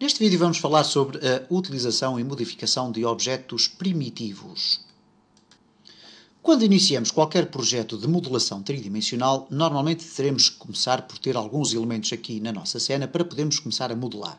Neste vídeo vamos falar sobre a utilização e modificação de objetos primitivos. Quando iniciamos qualquer projeto de modelação tridimensional, normalmente teremos que começar por ter alguns elementos aqui na nossa cena para podermos começar a modelar.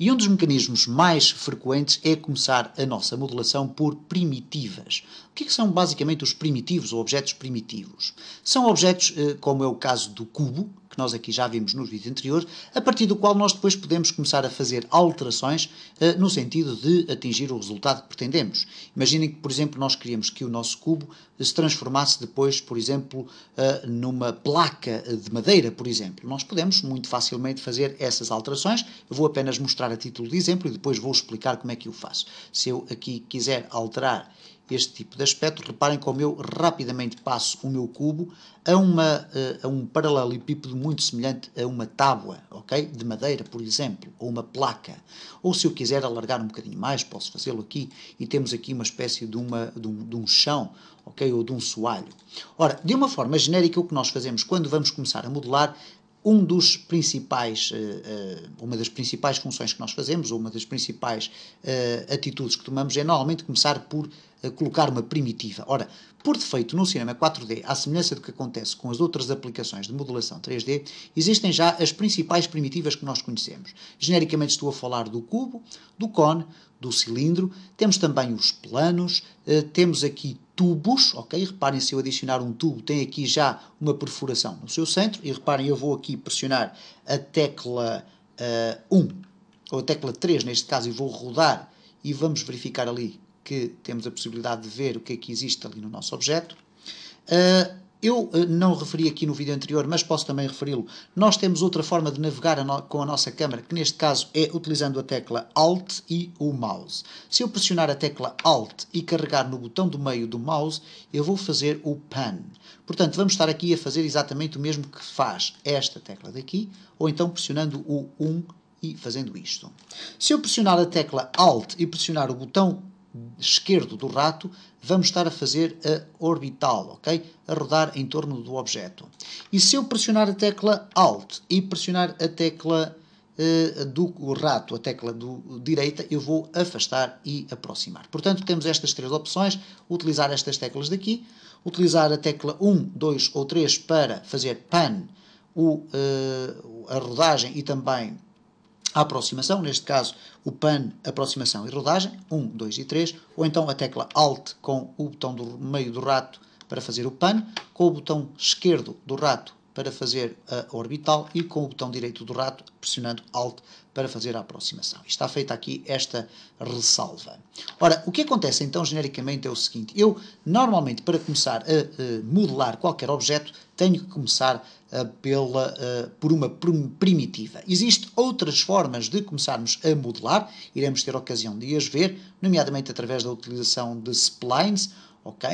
E um dos mecanismos mais frequentes é começar a nossa modelação por primitivas. O que, é que são basicamente os primitivos ou objetos primitivos? São objetos, eh, como é o caso do cubo, nós aqui já vimos no vídeo anterior, a partir do qual nós depois podemos começar a fazer alterações uh, no sentido de atingir o resultado que pretendemos. Imaginem que, por exemplo, nós queríamos que o nosso cubo se transformasse depois, por exemplo, uh, numa placa de madeira, por exemplo. Nós podemos muito facilmente fazer essas alterações. Eu vou apenas mostrar a título de exemplo e depois vou explicar como é que eu faço. Se eu aqui quiser alterar este tipo de aspecto, reparem como eu rapidamente passo o meu cubo a, uma, eh, a um paralelepípedo muito semelhante a uma tábua, ok? De madeira, por exemplo, ou uma placa. Ou se eu quiser alargar um bocadinho mais, posso fazê-lo aqui e temos aqui uma espécie de, uma, de, um, de um chão, ok? Ou de um soalho. Ora, de uma forma genérica, o que nós fazemos quando vamos começar a modelar um dos principais, eh, eh, uma das principais funções que nós fazemos, ou uma das principais atitudes que tomamos é normalmente começar por colocar uma primitiva. Ora, por defeito, no cinema 4D, à semelhança do que acontece com as outras aplicações de modulação 3D, existem já as principais primitivas que nós conhecemos. Genericamente estou a falar do cubo, do cone, do cilindro, temos também os planos, eh, temos aqui tubos, ok? Reparem, se eu adicionar um tubo, tem aqui já uma perfuração no seu centro, e reparem, eu vou aqui pressionar a tecla uh, eh, 1, ou a tecla 3 neste caso, e vou rodar, e vamos verificar ali que temos a possibilidade de ver o que é que existe ali no nosso objeto. Ah, eu ah, não referi aqui no vídeo anterior, mas posso também referi-lo. Nós temos outra forma de navegar com a nossa câmera, que neste caso é utilizando a tecla Alt e o mouse. Se eu pressionar a tecla Alt e carregar no botão do meio do mouse, eu vou fazer o pan. Portanto, vamos estar aqui a fazer exatamente o mesmo que faz esta tecla daqui, ou então pressionando o 1 e fazendo isto. Se eu pressionar a tecla Alt e pressionar o botão esquerdo do rato, vamos estar a fazer a orbital, ok? A rodar em torno do objeto. E se eu pressionar a tecla Alt e pressionar a tecla uh, do rato, a tecla do direita, eu vou afastar e aproximar. Portanto, temos estas três opções, utilizar estas teclas daqui, utilizar a tecla 1, 2 ou 3 para fazer pan, o, uh, a rodagem e também a aproximação, neste caso o PAN, aproximação e rodagem, 1, 2 e 3, ou então a tecla ALT com o botão do meio do rato para fazer o PAN, com o botão esquerdo do rato para fazer a orbital e com o botão direito do rato pressionando Alt para fazer a aproximação. Está feita aqui esta ressalva. Ora, o que acontece então genericamente é o seguinte: eu normalmente para começar a, eh, modelar qualquer objeto tenho que começar eh, pela, eh, por uma primitiva. Existem outras formas de começarmos a modelar, iremos ter ocasião de as ver, nomeadamente através da utilização de splines ok?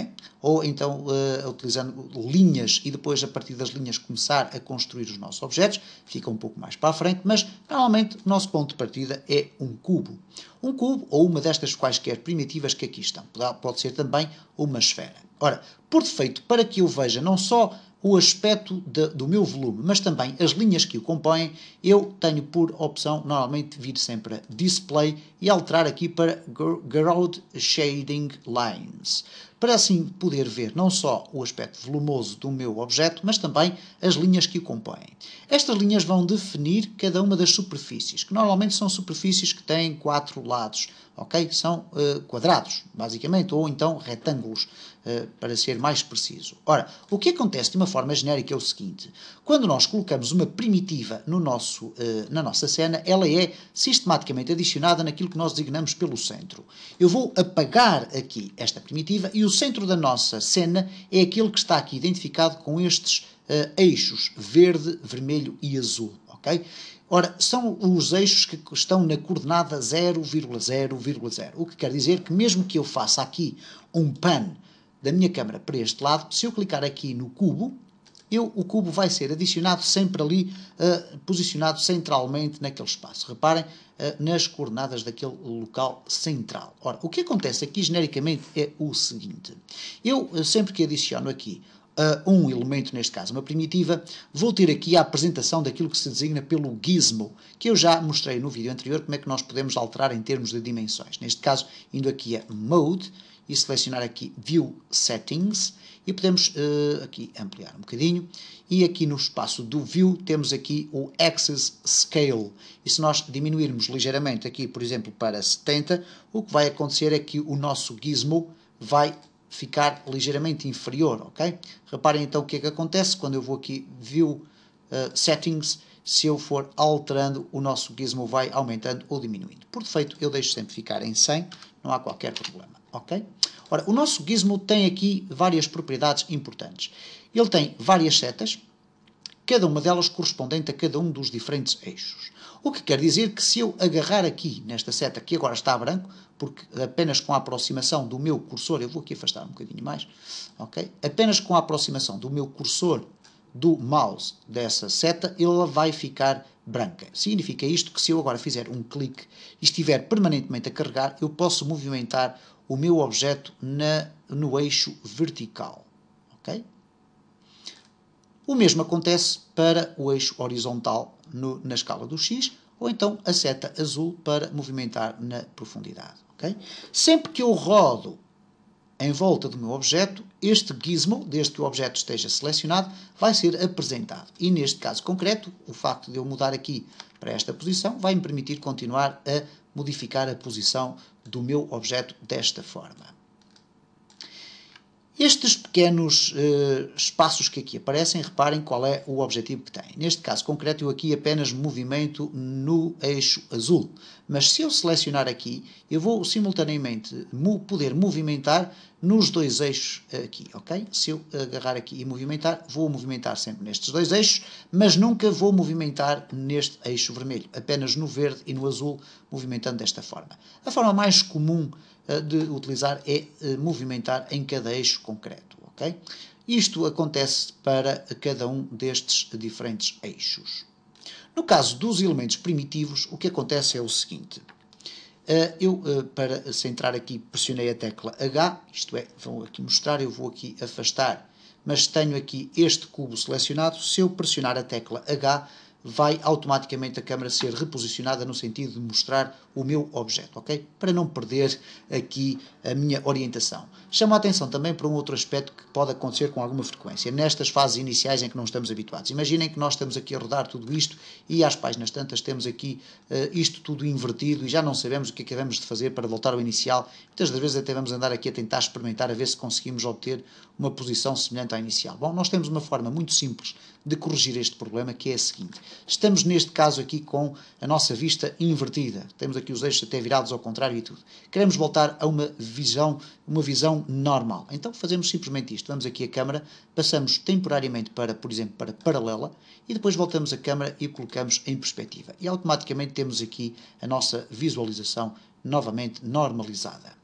Ou então uh, utilizando linhas e depois a partir das linhas começar a construir os nossos objetos, fica um pouco mais para a frente, mas normalmente o nosso ponto de partida é um cubo. Um cubo ou uma destas quaisquer primitivas que aqui estão, pode ser também uma esfera. Ora, por defeito, para que eu veja não só o aspecto de, do meu volume, mas também as linhas que o compõem, eu tenho por opção normalmente vir sempre a Display e alterar aqui para Ground Shading Lines para assim poder ver não só o aspecto volumoso do meu objeto, mas também as linhas que o compõem. Estas linhas vão definir cada uma das superfícies, que normalmente são superfícies que têm quatro lados, ok? São uh, quadrados, basicamente, ou então retângulos. Eh, para ser mais preciso. Ora, o que acontece de uma forma genérica é o seguinte: quando nós colocamos uma primitiva no nosso, eh, na nossa cena, ela é sistematicamente adicionada naquilo que nós designamos pelo centro. Eu vou apagar aqui esta primitiva e o centro da nossa cena é aquele que está aqui identificado com estes eh, eixos verde, vermelho e azul. ok? Ora, são os eixos que estão na coordenada 0,0,0, o que quer dizer que mesmo que eu faça aqui um pan da minha câmera para este lado, se eu clicar aqui no cubo, eu, o cubo vai ser adicionado sempre ali, uh, posicionado centralmente naquele espaço. Reparem uh, nas coordenadas daquele local central. Ora, o que acontece aqui genericamente é o seguinte: eu eh, sempre que adiciono aqui uh, um elemento, neste caso uma primitiva, vou ter aqui a apresentação daquilo que se designa pelo gizmo, que eu já mostrei no vídeo anterior como é que nós podemos alterar em termos de dimensões. Neste caso, indo aqui a Mode e selecionar aqui View Settings e podemos uh, aqui ampliar um bocadinho e aqui no espaço do View temos aqui o Axis Scale e se nós diminuirmos ligeiramente aqui, por exemplo, para 70, o que vai acontecer é que o nosso gizmo vai ficar ligeiramente inferior, ok? Reparem então o que é que acontece quando eu vou aqui View uh, Settings, se eu for alterando, o nosso gizmo vai aumentando ou diminuindo. Por defeito, eu deixo sempre ficar em 100, não há qualquer problema. Ok? Ora, o nosso gizmo tem aqui várias propriedades importantes. Ele tem várias setas, cada uma delas correspondente a cada um dos diferentes eixos. O que quer dizer que se eu agarrar aqui nesta seta que agora está branca, branco, porque apenas com a aproximação do meu cursor, eu vou aqui afastar um bocadinho mais, ok? Apenas com a aproximação do meu cursor do mouse dessa seta, ela vai ficar branca. Significa isto que se eu agora fizer um clique e estiver permanentemente a carregar, eu posso movimentar o meu objeto na, no eixo vertical. Okay? O mesmo acontece para o eixo horizontal no, na escala do X, ou então a seta azul para movimentar na profundidade. Okay? Sempre que eu rodo em volta do meu objeto, este gizmo, desde que o objeto esteja selecionado, vai ser apresentado. E neste caso concreto, o facto de eu mudar aqui para esta posição vai me permitir continuar a modificar a posição do meu objeto desta forma. Estes pequenos uh, espaços que aqui aparecem, reparem qual é o objetivo que têm. Neste caso concreto, eu aqui apenas movimento no eixo azul. Mas se eu selecionar aqui, eu vou simultaneamente poder movimentar nos dois eixos aqui, ok? Se eu agarrar aqui e movimentar, vou movimentar sempre nestes dois eixos, mas nunca vou movimentar neste eixo vermelho, apenas no verde e no azul, movimentando desta forma. A forma mais comum eh, de utilizar é eh, movimentar em cada eixo concreto. ok? Isto acontece para cada um destes diferentes eixos. No caso dos elementos primitivos, o que acontece é o seguinte. Eh, eu, para centrar aqui, pressionei a tecla H, isto é, vão aqui mostrar, eu vou aqui afastar, mas tenho aqui este cubo selecionado. Se eu pressionar a tecla H, vai automaticamente a câmara ser reposicionada no sentido de mostrar o meu objeto, ok? Para não perder aqui a minha orientação. Chamo a atenção também para um outro aspecto que pode acontecer com alguma frequência, nestas fases iniciais em que não estamos habituados. Imaginem que nós estamos aqui a rodar tudo isto e às páginas tantas temos aqui uh, isto tudo invertido e já não sabemos o que é acabamos de fazer para voltar ao inicial. Muitas das vezes até vamos andar aqui a tentar experimentar a ver se conseguimos obter uma posição semelhante à inicial. Bom, nós temos uma forma muito simples de corrigir este problema que é a seguinte Estamos neste caso aqui com a nossa vista invertida. Temos aqui os eixos até virados ao contrário e tudo. Queremos voltar a uma visão, uma visão normal. Então fazemos simplesmente isto. Vamos aqui a câmara, passamos temporariamente para, por exemplo, para paralela e depois voltamos a câmara e colocamos em perspectiva. E automaticamente temos aqui a nossa visualização novamente normalizada.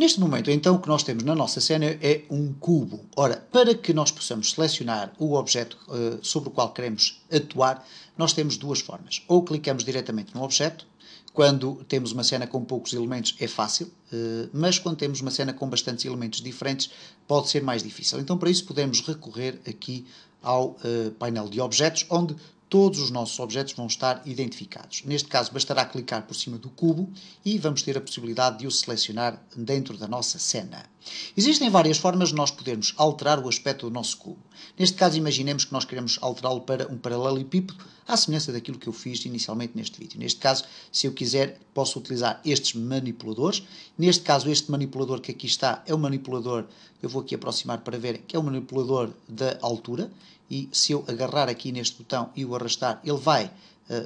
Neste momento, então, o que nós temos na nossa cena é um cubo. Ora, para que nós possamos selecionar o objeto uh, sobre o qual queremos atuar, nós temos duas formas. Ou clicamos diretamente no objeto, quando temos uma cena com poucos elementos é fácil, eh, mas quando temos uma cena com bastantes elementos diferentes pode ser mais difícil. Então, para isso, podemos recorrer aqui ao eh, painel de objetos, onde todos os nossos objetos vão estar identificados. Neste caso, bastará clicar por cima do cubo e vamos ter a possibilidade de o selecionar dentro da nossa cena. Existem várias formas de nós podermos alterar o aspecto do nosso cubo. Neste caso, imaginemos que nós queremos alterá-lo para um paralelepípedo, à semelhança daquilo que eu fiz inicialmente neste vídeo. Neste caso, se eu quiser, posso utilizar estes manipuladores. Neste caso, este manipulador que aqui está é o manipulador, eu vou aqui aproximar para ver que é o manipulador da altura. E se eu agarrar aqui neste botão e o arrastar, ele vai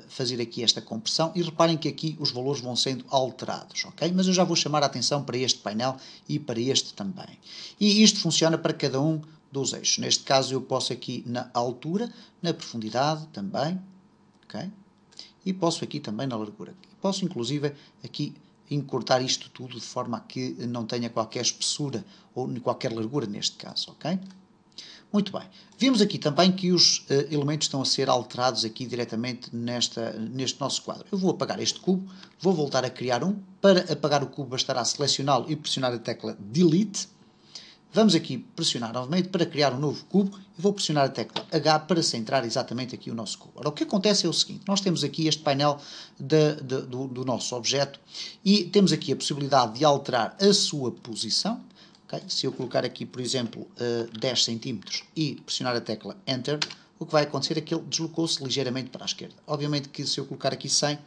fazer aqui esta compressão e reparem que aqui os valores vão sendo alterados, ok? Mas eu já vou chamar a atenção para este painel e para este também. E isto funciona para cada um dos eixos. Neste caso eu posso aqui na altura, na profundidade também, ok? E posso aqui também na largura. Posso inclusive aqui encurtar isto tudo de forma a que não tenha qualquer espessura ou qualquer largura neste caso, ok? Muito bem. Vimos aqui também que os uh, elementos estão a ser alterados aqui diretamente nesta, neste nosso quadro. Eu vou apagar este cubo, vou voltar a criar um. Para apagar o cubo bastará selecioná-lo e pressionar a tecla Delete. Vamos aqui pressionar novamente para criar um novo cubo e vou pressionar a tecla H para centrar exatamente aqui o nosso cubo. Ora, o que acontece é o seguinte, nós temos aqui este painel de, de, do, do nosso objeto e temos aqui a possibilidade de alterar a sua posição Okay? Se eu colocar aqui, por exemplo, uh, 10 cm e pressionar a tecla Enter, o que vai acontecer é que ele deslocou-se ligeiramente para a esquerda. Obviamente que se eu colocar aqui 100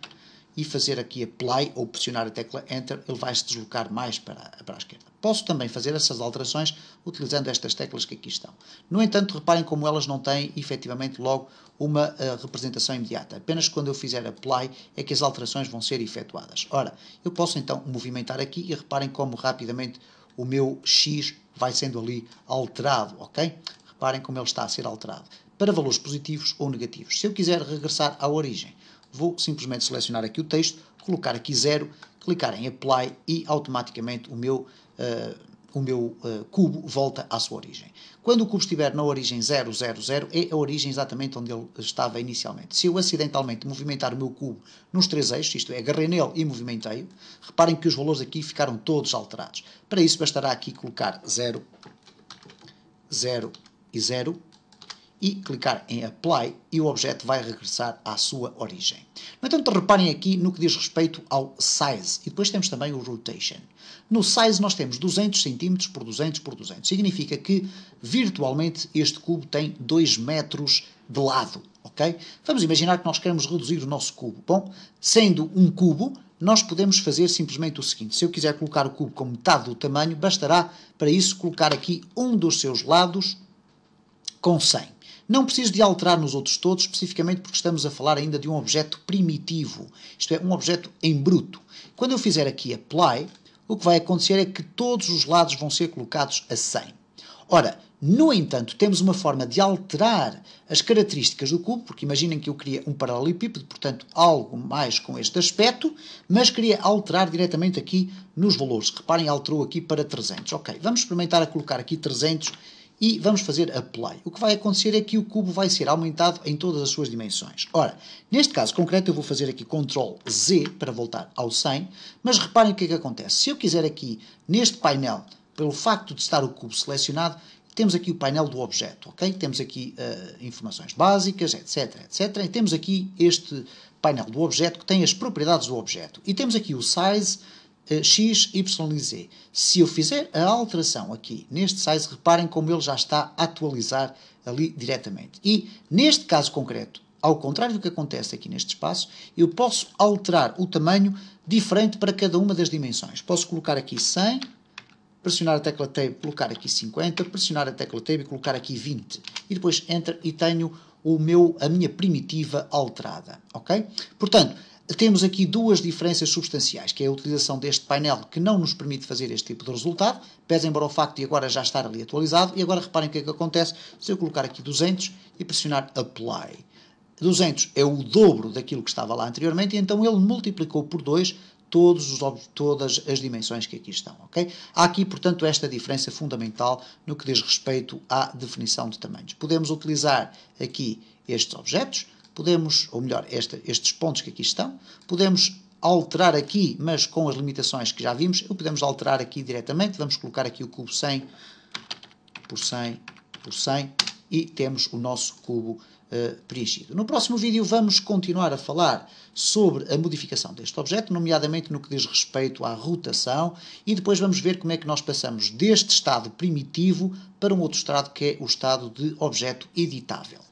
e fazer aqui Apply ou pressionar a tecla Enter, ele vai se deslocar mais para, para a esquerda. Posso também fazer essas alterações utilizando estas teclas que aqui estão. No entanto, reparem como elas não têm efetivamente logo uma uh, representação imediata. Apenas quando eu fizer Apply é que as alterações vão ser efetuadas. Ora, eu posso então movimentar aqui e reparem como rapidamente o meu x vai sendo ali alterado, ok? Reparem como ele está a ser alterado. Para valores positivos ou negativos. Se eu quiser regressar à origem, vou simplesmente selecionar aqui o texto, colocar aqui 0, clicar em Apply e automaticamente o meu uh, o meu uh, cubo volta à sua origem. Quando o cubo estiver na origem 000, é a origem exatamente onde ele estava inicialmente. Se eu acidentalmente movimentar o meu cubo nos três eixos, isto é, agarrei nele e movimentei-o, reparem que os valores aqui ficaram todos alterados. Para isso bastará aqui colocar 0, 0 e 0 e clicar em Apply e o objeto vai regressar à sua origem. No entanto, reparem aqui no que diz respeito ao Size e depois temos também o Rotation. No Size nós temos 200 cm por 200 por 200, significa que virtualmente este cubo tem 2 metros de lado, ok? Vamos imaginar que nós queremos reduzir o nosso cubo. Bom, sendo um cubo, nós podemos fazer simplesmente o seguinte, se eu quiser colocar o cubo com metade do tamanho, bastará para isso colocar aqui um dos seus lados com 100. Não preciso de alterar nos outros todos, especificamente porque estamos a falar ainda de um objeto primitivo, isto é, um objeto em bruto. Quando eu fizer aqui apply, o que vai acontecer é que todos os lados vão ser colocados a 100. Ora, no entanto, temos uma forma de alterar as características do cubo, porque imaginem que eu queria um paralelepípedo, portanto, algo mais com este aspecto, mas queria alterar diretamente aqui nos valores. Reparem, alterou aqui para 300. Ok, vamos experimentar a colocar aqui 300 e vamos fazer a play. O que vai acontecer é que o cubo vai ser aumentado em todas as suas dimensões. Ora, neste caso concreto eu vou fazer aqui Ctrl Z para voltar ao 100, mas reparem o que é que acontece. Se eu quiser aqui, neste painel, pelo facto de estar o cubo selecionado, temos aqui o painel do objeto, ok? Temos aqui uh, informações básicas, etc, etc. E temos aqui este painel do objeto que tem as propriedades do objeto. E temos aqui o size, X, Y e Z. Se eu fizer a alteração aqui neste size, reparem como ele já está a atualizar ali diretamente. E neste caso concreto, ao contrário do que acontece aqui neste espaço, eu posso alterar o tamanho diferente para cada uma das dimensões. Posso colocar aqui 100, pressionar a tecla Tab, colocar aqui 50, pressionar a tecla Tab e colocar aqui 20. E depois Enter e tenho o meu, a minha primitiva alterada. Ok? Portanto, temos aqui duas diferenças substanciais, que é a utilização deste painel que não nos permite fazer este tipo de resultado, pese embora o facto de agora já estar ali atualizado, e agora reparem o que é que acontece se eu colocar aqui 200 e pressionar Apply. 200 é o dobro daquilo que estava lá anteriormente, e então ele multiplicou por 2 todos os, todas as dimensões que aqui estão. Okay? Há aqui, portanto, esta diferença fundamental no que diz respeito à definição de tamanhos. Podemos utilizar aqui estes objetos, podemos, ou melhor, esta, estes pontos que aqui estão, podemos alterar aqui, mas com as limitações que já vimos, podemos alterar aqui diretamente, vamos colocar aqui o cubo 100 por 100 por 100 e temos o nosso cubo uh, preenchido. No próximo vídeo vamos continuar a falar sobre a modificação deste objeto, nomeadamente no que diz respeito à rotação, e depois vamos ver como é que nós passamos deste estado primitivo para um outro estado que é o estado de objeto editável.